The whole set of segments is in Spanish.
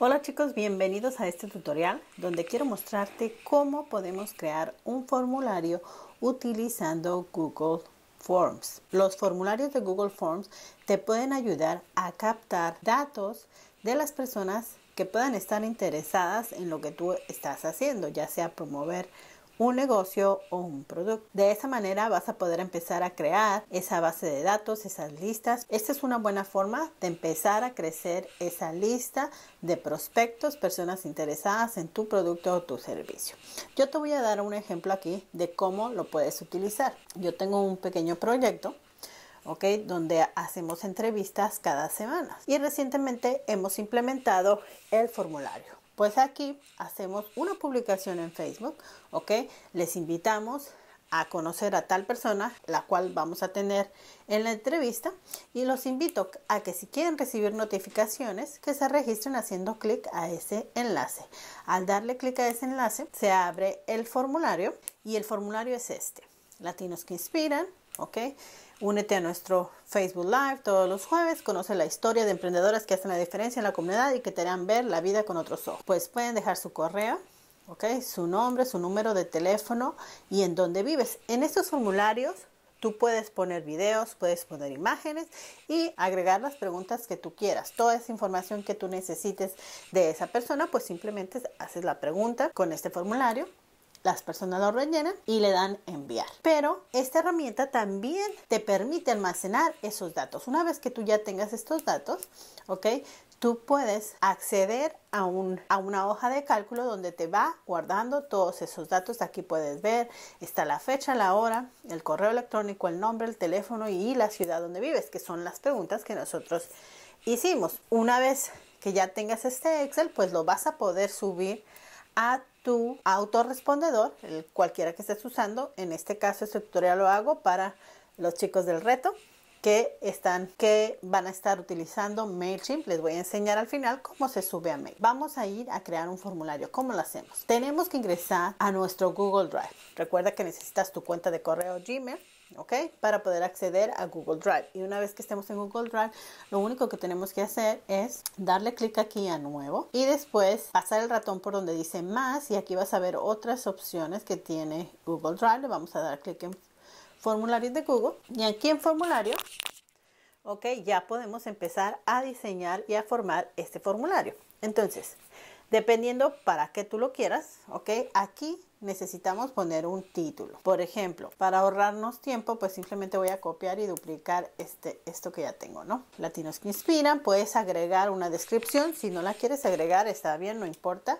Hola chicos, bienvenidos a este tutorial donde quiero mostrarte cómo podemos crear un formulario utilizando Google Forms. Los formularios de Google Forms te pueden ayudar a captar datos de las personas que puedan estar interesadas en lo que tú estás haciendo, ya sea promover un negocio o un producto. De esa manera vas a poder empezar a crear esa base de datos, esas listas. Esta es una buena forma de empezar a crecer esa lista de prospectos, personas interesadas en tu producto o tu servicio. Yo te voy a dar un ejemplo aquí de cómo lo puedes utilizar. Yo tengo un pequeño proyecto ¿ok? Donde hacemos entrevistas cada semana. Y recientemente hemos implementado el formulario. Pues aquí hacemos una publicación en Facebook, ¿ok? Les invitamos a conocer a tal persona, la cual vamos a tener en la entrevista, y los invito a que si quieren recibir notificaciones, que se registren haciendo clic a ese enlace. Al darle clic a ese enlace, se abre el formulario y el formulario es este, Latinos que Inspiran, ¿ok? Únete a nuestro Facebook Live todos los jueves, conoce la historia de emprendedoras que hacen la diferencia en la comunidad y que te harán ver la vida con otros ojos. Pues pueden dejar su correo, su nombre, su número de teléfono y en dónde vives. En estos formularios Tú puedes poner videos, puedes poner imágenes y agregar las preguntas que tú quieras. Toda esa información que tú necesites de esa persona, pues simplemente haces la pregunta con este formulario las personas lo rellenan y le dan enviar. Pero esta herramienta también te permite almacenar esos datos. Una vez que tú ya tengas estos datos, ¿ok? Tú puedes acceder a, un, a, una hoja de cálculo donde te va guardando todos esos datos. Aquí puedes ver, está la fecha, la hora, el correo electrónico, el nombre, el teléfono y la ciudad donde vives, que son las preguntas que nosotros hicimos. Una vez que ya tengas este Excel, pues lo vas a poder subir a tu autorrespondedor, cualquiera que estés usando. En este caso, este tutorial lo hago para los chicos del reto que están que van a estar utilizando Mailchimp. Les voy a enseñar al final cómo se sube a Mail. Vamos a ir a crear un formulario. ¿Cómo lo hacemos? Tenemos que ingresar a nuestro Google Drive. Recuerda que necesitas tu cuenta de correo Gmail ¿ok? Para poder acceder a Google Drive. Y una vez que estemos en Google Drive, lo único que tenemos que hacer es darle clic aquí a nuevo y después pasar el ratón por donde dice más y aquí vas a ver otras opciones que tiene Google Drive. Le vamos a dar clic en formularios de Google y aquí en formulario ok, ya podemos empezar a diseñar y a formar este formulario. Entonces, dependiendo para qué tú lo quieras, ¿ok? Aquí necesitamos poner un título. Por ejemplo, para ahorrarnos tiempo, pues simplemente voy a copiar y duplicar este, esto que ya tengo, ¿no? Latinos que inspiran, puedes agregar una descripción, si no la quieres agregar está bien, no importa.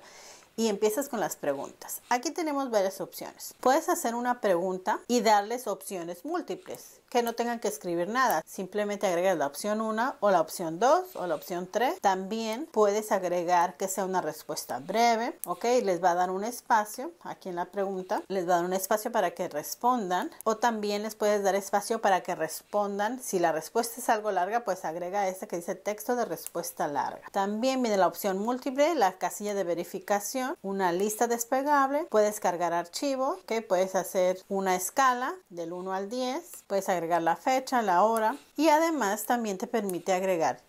Y empiezas con las preguntas. Aquí tenemos varias opciones. Puedes hacer una pregunta y darles opciones múltiples que no tengan que escribir nada. Simplemente agrega la opción 1 o la opción 2 o la opción 3. También puedes agregar que sea una respuesta breve, ¿ok? Les va a dar un espacio aquí en la pregunta. Les va a dar un espacio para que respondan o también les puedes dar espacio para que respondan. Si la respuesta es algo larga, pues agrega este que dice texto de respuesta larga. También viene la opción múltiple, la casilla de verificación, una lista desplegable. Puedes cargar archivos, que puedes hacer una escala del 1 al 10. Puedes agregar la fecha, la hora y además también te permite agregar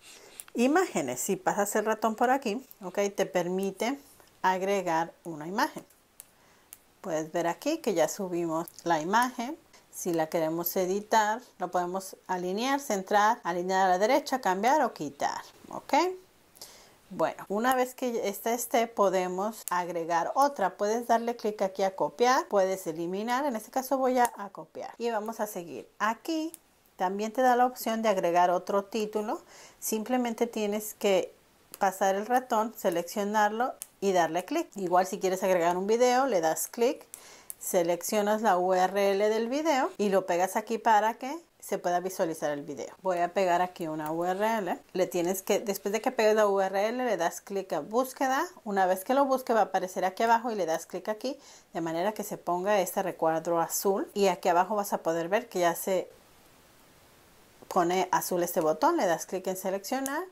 imágenes. Si pasas el ratón por aquí, ok, te permite agregar una imagen. Puedes ver aquí que ya subimos la imagen. Si la queremos editar, lo podemos alinear, centrar, alinear a la derecha, cambiar o quitar. ¿Ok? Bueno, una vez que esta esté, podemos agregar otra. Puedes darle clic aquí a copiar, puedes eliminar. En este caso voy a, copiar y vamos a seguir. Aquí también te da la opción de agregar otro título. Simplemente tienes que pasar el ratón, seleccionarlo y darle clic. Igual si quieres agregar un video, le das clic, seleccionas la URL del video y lo pegas aquí para que se pueda visualizar el video. Voy a pegar aquí una URL. Le tienes que, después de que pegues la URL, le das clic a búsqueda. Una vez que lo busque, va a aparecer aquí abajo y le das clic aquí, de manera que se ponga este recuadro azul. Y aquí abajo vas a poder ver que ya se pone azul este botón. Le das clic en seleccionar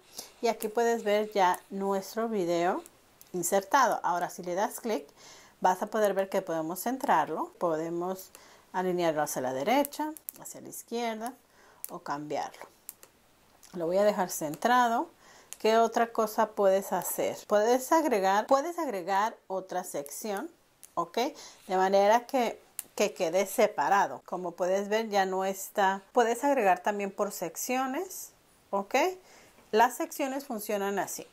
y aquí puedes ver ya nuestro video insertado. Ahora, si le das clic, vas a poder ver que podemos centrarlo, podemos alinearlo hacia la derecha, hacia la izquierda o cambiarlo. Lo voy a dejar centrado. ¿Qué otra cosa puedes hacer? Puedes agregar, puedes agregar otra sección, ¿ok? De manera que, que quede separado. Como puedes ver, ya no está. Puedes agregar también por secciones, ¿ok? Las secciones funcionan así.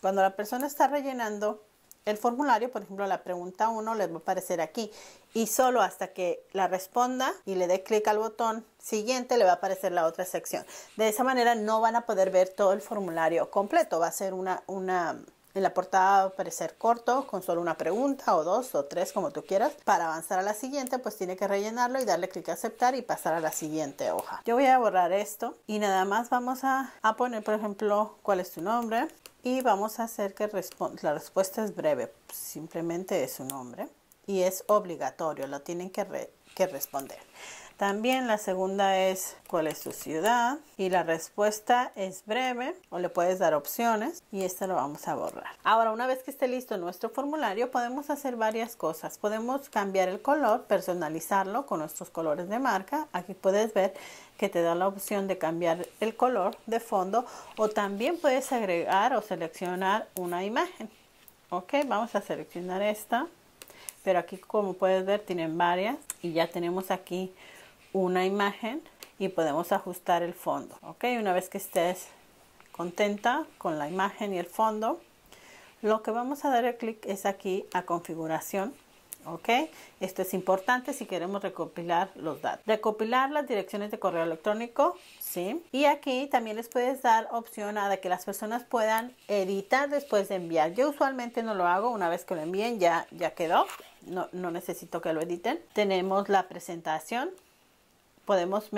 Cuando la persona está rellenando el formulario, por ejemplo, la pregunta 1 les va a aparecer aquí y solo hasta que la responda y le dé clic al botón siguiente le va a aparecer la otra sección. De esa manera no van a poder ver todo el formulario completo, va a ser una, una en la portada va a aparecer corto con solo una pregunta o dos o tres como tú quieras. Para avanzar a la siguiente pues tiene que rellenarlo y darle clic a aceptar y pasar a la siguiente hoja. Yo voy a borrar esto y nada más vamos a, a poner por ejemplo cuál es tu nombre, y vamos a hacer que la respuesta es breve, simplemente es un nombre y es obligatorio, lo tienen que, re que responder. También la segunda es cuál es tu ciudad y la respuesta es breve o le puedes dar opciones y esta lo vamos a borrar. Ahora una vez que esté listo nuestro formulario podemos hacer varias cosas. Podemos cambiar el color, personalizarlo con nuestros colores de marca. Aquí puedes ver que te da la opción de cambiar el color de fondo o también puedes agregar o seleccionar una imagen. Ok, vamos a seleccionar esta pero aquí como puedes ver tienen varias y ya tenemos aquí una imagen y podemos ajustar el fondo. Ok, una vez que estés contenta con la imagen y el fondo, lo que vamos a dar el clic es aquí a configuración. Ok, esto es importante si queremos recopilar los datos. Recopilar las direcciones de correo electrónico, sí. Y aquí también les puedes dar opción a que las personas puedan editar después de enviar. Yo usualmente no lo hago, una vez que lo envíen ya, ya quedó. No, no necesito que lo editen. Tenemos la presentación, podemos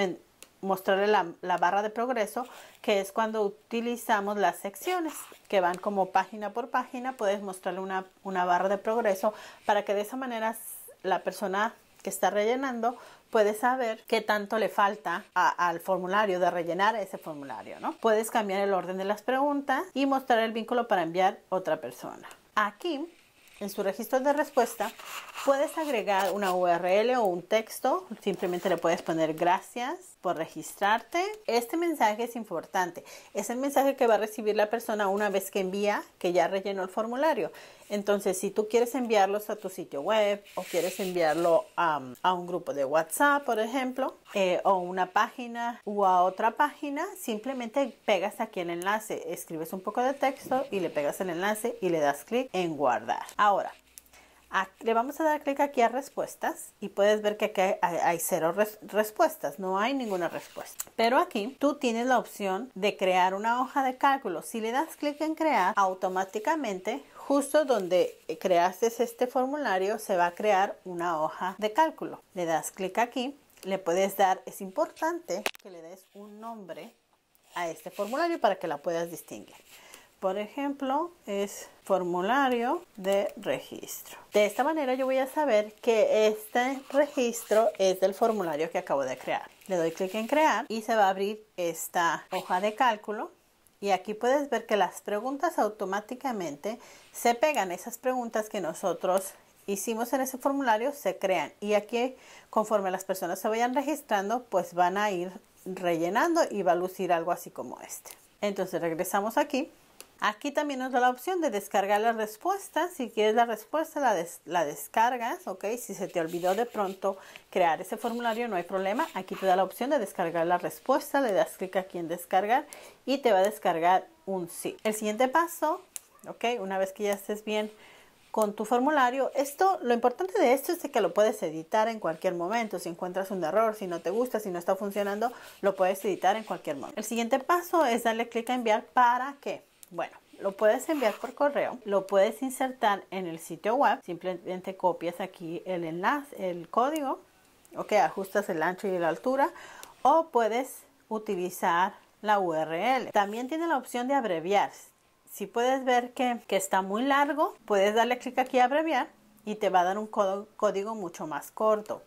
mostrarle la, barra de progreso, que es cuando utilizamos las secciones que van como página por página, puedes mostrarle una, una barra de progreso para que de esa manera la persona que está rellenando puede saber qué tanto le falta al formulario de rellenar ese formulario, ¿no? Puedes cambiar el orden de las preguntas y mostrar el vínculo para enviar otra persona. Aquí en su registro de respuesta puedes agregar una URL o un texto, simplemente le puedes poner gracias por registrarte. Este mensaje es importante. Es el mensaje que va a recibir la persona una vez que envía, que ya rellenó el formulario. Entonces, si tú quieres enviarlos a tu sitio web o quieres enviarlo a, un grupo de WhatsApp, por ejemplo, eh, o una página o a otra página, simplemente pegas aquí el enlace, escribes un poco de texto y le pegas el enlace y le das clic en guardar. Ahora, le vamos a dar clic aquí a respuestas y puedes ver que aquí hay, cero respuestas, no hay ninguna respuesta. Pero aquí tú tienes la opción de crear una hoja de cálculo. Si le das clic en crear, automáticamente justo donde creaste este formulario se va a crear una hoja de cálculo. Le das clic aquí, le puedes dar, es importante que le des un nombre a este formulario para que la puedas distinguir. Por ejemplo, es formulario de registro. De esta manera yo voy a saber que este registro es del formulario que acabo de crear. Le doy clic en crear y se va a abrir esta hoja de cálculo y aquí puedes ver que las preguntas automáticamente se pegan. Esas preguntas que nosotros hicimos en ese formulario se crean. Y aquí, conforme las personas se vayan registrando, pues van a ir rellenando y va a lucir algo así como este. Entonces regresamos aquí Aquí también nos da la opción de descargar la respuesta. Si quieres la respuesta, la, descargas, ¿ok? Si se te olvidó de pronto crear ese formulario, no hay problema. Aquí te da la opción de descargar la respuesta. Le das clic aquí en descargar y te va a descargar un sí. El siguiente paso, ¿ok? Una vez que ya estés bien con tu formulario. Esto, lo importante de esto es que lo puedes editar en cualquier momento. Si encuentras un error, si no te gusta, si no está funcionando, lo puedes editar en cualquier momento. El siguiente paso es darle clic a enviar para que bueno, lo puedes enviar por correo, lo puedes insertar en el sitio web, simplemente copias aquí el enlace, el código, que ajustas el ancho y la altura o puedes utilizar la URL. También tiene la opción de abreviar. Si puedes ver que, que está muy largo, puedes darle clic aquí a abreviar y te va a dar un código mucho más corto.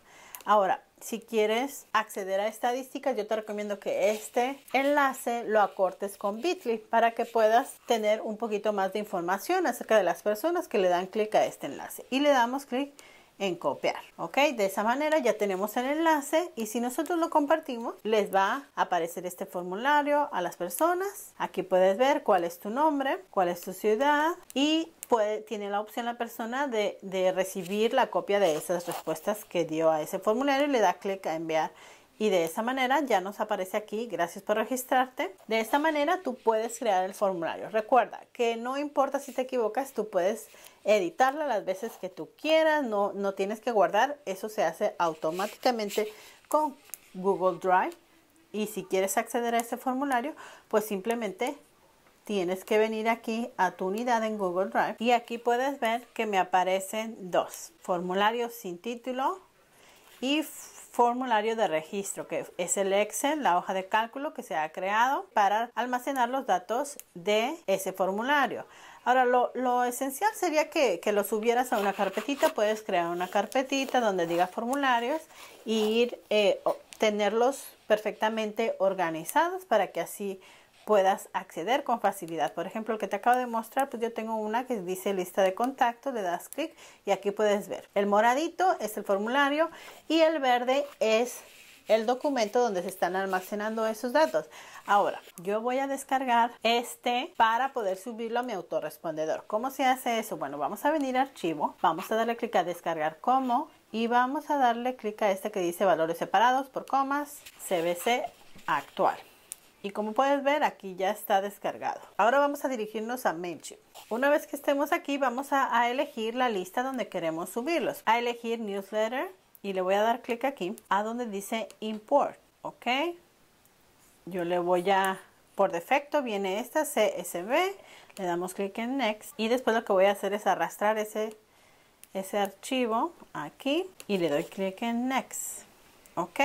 Ahora, si quieres acceder a estadísticas, yo te recomiendo que este enlace lo acortes con Bitly para que puedas tener un poquito más de información acerca de las personas que le dan clic a este enlace. Y le damos clic en copiar, ¿ok? De esa manera ya tenemos el enlace y si nosotros lo compartimos, les va a aparecer este formulario a las personas. Aquí puedes ver cuál es tu nombre, cuál es tu ciudad y tiene la opción la persona de, recibir la copia de esas respuestas que dio a ese formulario y le da clic a enviar. Y de esa manera ya nos aparece aquí, gracias por registrarte. De esta manera tú puedes crear el formulario. Recuerda que no importa si te equivocas, tú puedes editarla las veces que tú quieras, no, no tienes que guardar, eso se hace automáticamente con Google Drive. Y si quieres acceder a ese formulario, pues simplemente tienes que venir aquí a tu unidad en Google Drive y aquí puedes ver que me aparecen dos, formulario sin título y formulario de registro, que es el Excel, la hoja de cálculo que se ha creado para almacenar los datos de ese formulario. Ahora, lo, esencial sería que, lo subieras a una carpetita. Puedes crear una carpetita donde diga formularios y ir, eh, tenerlos perfectamente organizados para que así puedas acceder con facilidad. Por ejemplo, el que te acabo de mostrar, pues yo tengo una que dice lista de contacto, le das clic y aquí puedes ver. El moradito es el formulario y el verde es el documento donde se están almacenando esos datos. Ahora, yo voy a descargar este para poder subirlo a mi autorrespondedor. ¿Cómo se hace eso? Bueno, vamos a venir a archivo, vamos a darle clic a descargar como y vamos a darle clic a este que dice valores separados por comas, CBC actual. Y como puedes ver, aquí ya está descargado. Ahora vamos a dirigirnos a MailChimp. Una vez que estemos aquí, vamos a, elegir la lista donde queremos subirlos. A elegir Newsletter y le voy a dar clic aquí a donde dice Import. ¿Ok? Yo le voy a... Por defecto viene esta CSV, le damos clic en Next y después lo que voy a hacer es arrastrar ese, ese archivo aquí y le doy clic en Next. ¿Ok?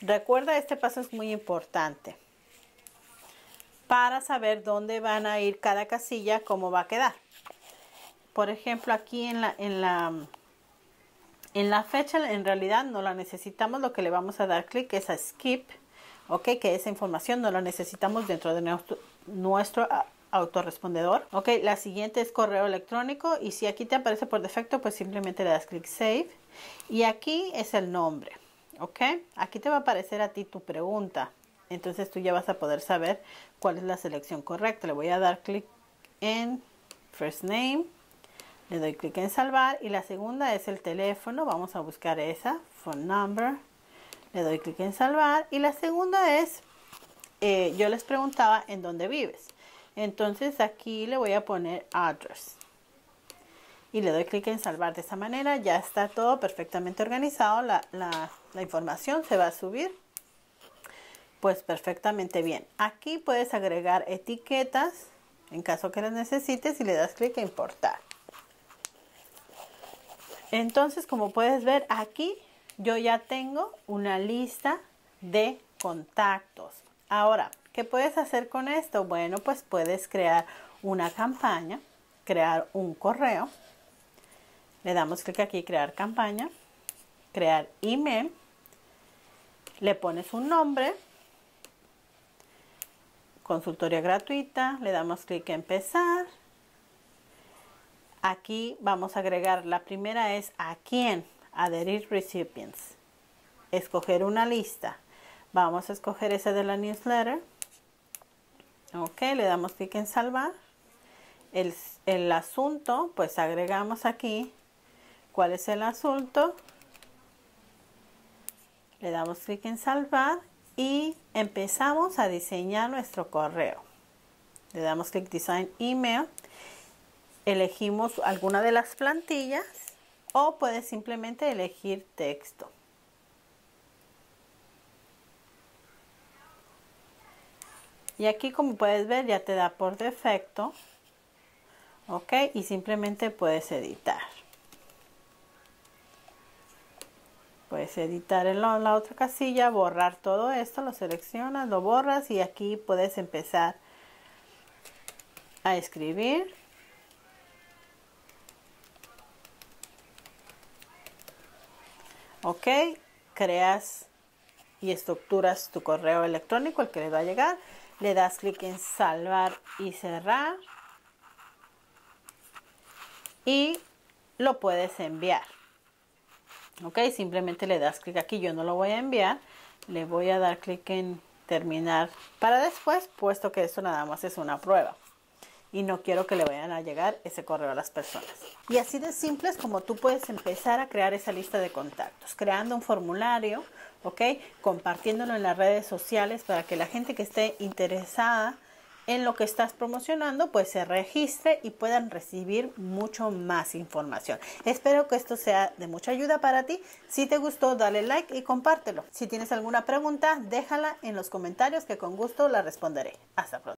Recuerda, este paso es muy importante para saber dónde van a ir cada casilla, cómo va a quedar. Por ejemplo, aquí en la, en la, en la fecha, en realidad no la necesitamos, lo que le vamos a dar clic es a skip, ok, que esa información no la necesitamos dentro de nuestro, ah, autorrespondedor. Ok, la siguiente es correo electrónico y si aquí te aparece por defecto, pues simplemente le das clic save. Y aquí es el nombre, ok, aquí te va a aparecer a ti tu pregunta entonces tú ya vas a poder saber cuál es la selección correcta. Le voy a dar clic en First Name, le doy clic en Salvar y la segunda es el teléfono, vamos a buscar esa, Phone Number, le doy clic en Salvar y la segunda es, eh, yo les preguntaba en dónde vives. Entonces aquí le voy a poner Address y le doy clic en salvar de esta manera ya está todo perfectamente organizado la, información se va a subir pues perfectamente bien. Aquí puedes agregar etiquetas en caso que las necesites y le das clic a importar. Entonces, como puedes ver aquí, yo ya tengo una lista de contactos. Ahora, ¿qué puedes hacer con esto? Bueno, pues puedes crear una campaña, crear un correo. Le damos clic aquí, crear campaña, crear email. Le pones un nombre, consultoría gratuita, le damos clic en empezar. Aquí vamos a agregar, la primera es a quién, adherir recipients. Escoger una lista. Vamos a escoger esa de la newsletter. Ok, le damos clic en salvar. El, el asunto, pues agregamos aquí cuál es el asunto. Le damos clic en salvar y empezamos a diseñar nuestro correo. Le damos clic Design Email, elegimos alguna de las plantillas o puedes simplemente elegir texto. Y aquí como puedes ver ya te da por defecto. Ok, y simplemente puedes editar. puedes editar en la, otra casilla, borrar todo esto, lo seleccionas, lo borras y aquí puedes empezar a escribir. Ok, creas y estructuras tu correo electrónico, el que le va a llegar. Le das clic en salvar y cerrar. Y lo puedes enviar ok simplemente le das clic aquí yo no lo voy a enviar le voy a dar clic en terminar para después puesto que esto nada más es una prueba y no quiero que le vayan a llegar ese correo a las personas. Y así de simples como tú puedes empezar a crear esa lista de contactos, creando un formulario, ¿ok? Compartiéndolo en las redes sociales para que la gente que esté interesada en lo que estás promocionando, pues se registre y puedan recibir mucho más información. Espero que esto sea de mucha ayuda para ti. Si te gustó, dale like y compártelo. Si tienes alguna pregunta, déjala en los comentarios que con gusto la responderé. Hasta pronto.